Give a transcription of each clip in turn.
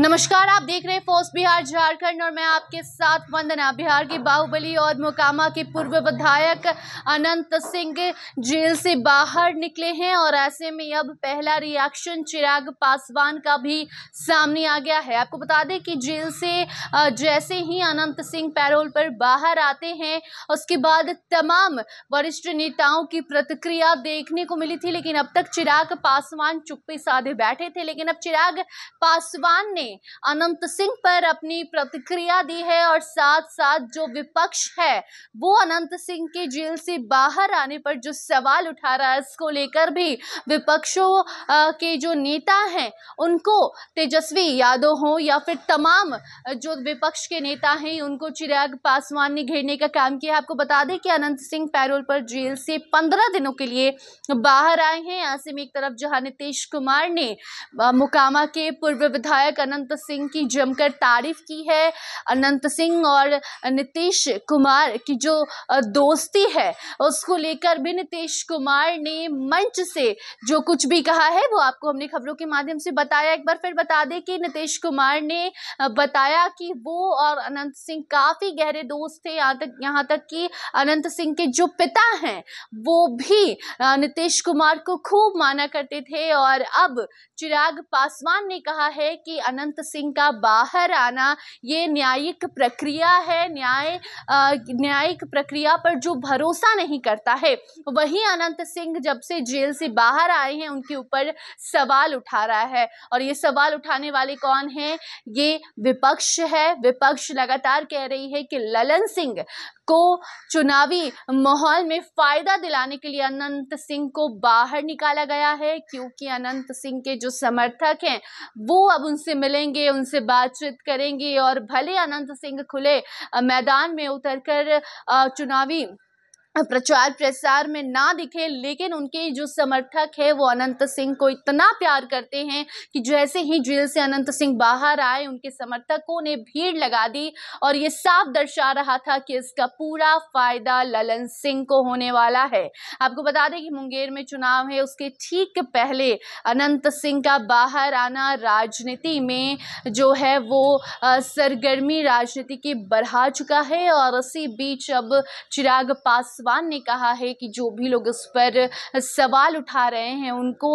नमस्कार आप देख रहे हैं फोर्स बिहार झारखंड और मैं आपके साथ वंदना बिहार के बाहुबली और मोकामा के पूर्व विधायक अनंत सिंह जेल से बाहर निकले हैं और ऐसे में अब पहला रिएक्शन चिराग पासवान का भी सामने आ गया है आपको बता दें कि जेल से जैसे ही अनंत सिंह पैरोल पर बाहर आते हैं उसके बाद तमाम वरिष्ठ नेताओं की प्रतिक्रिया देखने को मिली थी लेकिन अब तक चिराग पासवान चुप्पी साधे बैठे थे लेकिन अब चिराग पासवान ने अनंत सिंह पर अपनी प्रतिक्रिया दी है और साथ साथ जो विपक्ष है वो अनंत सिंह के जेल से बाहर आने पर जो सवाल उठा रहा है इसको लेकर भी विपक्षों के जो नेता हैं उनको तेजस्वी यादव हो या फिर तमाम जो विपक्ष के नेता हैं उनको चिराग पासवान ने घेरने का काम किया आपको बता दें कि अनंत सिंह पैरोल पर जेल से पंद्रह दिनों के लिए बाहर आए हैं ऐसे में एक तरफ जहां नीतीश कुमार ने मुकामा के पूर्व विधायक अनंत सिंह की जमकर तारीफ की है अनंत सिंह और नीतीश कुमार की जो दोस्ती है उसको लेकर भी नीतीश कुमार ने मंच से जो कुछ भी कहा है वो आपको हमने खबरों के माध्यम से बताया एक बार फिर बता दें कि नीतीश कुमार ने बताया कि वो और अनंत सिंह काफ़ी गहरे दोस्त थे यहाँ तक यहाँ तक कि अनंत सिंह के जो पिता हैं वो भी नीतीश कुमार को खूब माना करते थे और अब चिराग पासवान ने कहा है कि अनंत सिंह का बाहर आना ये न्यायिक प्रक्रिया है न्याय न्यायिक प्रक्रिया पर जो भरोसा नहीं करता है वही अनंत सिंह जब से जेल से बाहर आए हैं उनके ऊपर सवाल उठा रहा है और ये सवाल उठाने वाले कौन हैं ये विपक्ष है विपक्ष लगातार कह रही है कि ललन सिंह को चुनावी माहौल में फ़ायदा दिलाने के लिए अनंत सिंह को बाहर निकाला गया है क्योंकि अनंत सिंह के जो समर्थक हैं वो अब उनसे मिलेंगे उनसे बातचीत करेंगे और भले अनंत सिंह खुले मैदान में उतरकर चुनावी प्रचार प्रसार में ना दिखे लेकिन उनके जो समर्थक है वो अनंत सिंह को इतना प्यार करते हैं कि जैसे ही जेल से अनंत सिंह बाहर आए उनके समर्थकों ने भीड़ लगा दी और ये साफ दर्शा रहा था कि इसका पूरा फायदा ललन सिंह को होने वाला है आपको बता दें कि मुंगेर में चुनाव है उसके ठीक पहले अनंत सिंह का बाहर आना राजनीति में जो है वो सरगर्मी राजनीति की बढ़ा चुका है और इसी बीच अब चिराग पास पासवान ने कहा है कि जो भी लोग उस पर सवाल उठा रहे हैं उनको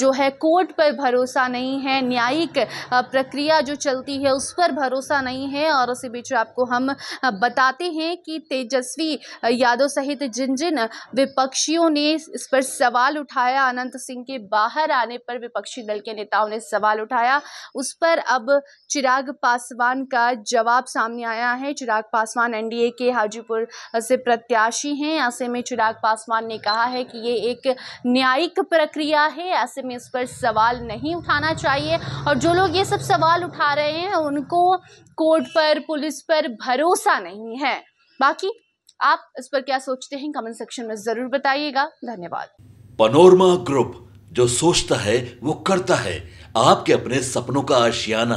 जो है कोर्ट पर भरोसा नहीं है न्यायिक प्रक्रिया जो चलती है उस पर भरोसा नहीं है और उसी बीच आपको हम बताते हैं कि तेजस्वी यादव सहित जिन जिन विपक्षियों ने इस पर सवाल उठाया अनंत सिंह के बाहर आने पर विपक्षी दल के नेताओं ने सवाल उठाया उस पर अब चिराग पासवान का जवाब सामने आया है चिराग पासवान एनडीए के हाजीपुर से प्रत्याशी हैं हैं ऐसे में चिराग पासवान ने कहा है कि ये एक न्यायिक प्रक्रिया है ऐसे में इस पर सवाल नहीं उठाना चाहिए और जो लोग ये सब सवाल उठा रहे हैं उनको कोर्ट पर पुलिस पर भरोसा नहीं है बाकी आप इस पर क्या सोचते हैं कमेंट सेक्शन में जरूर बताइएगा धन्यवाद पनोरमा ग्रुप जो सोचता है वो करता है आपके अपने सपनों का आशियाना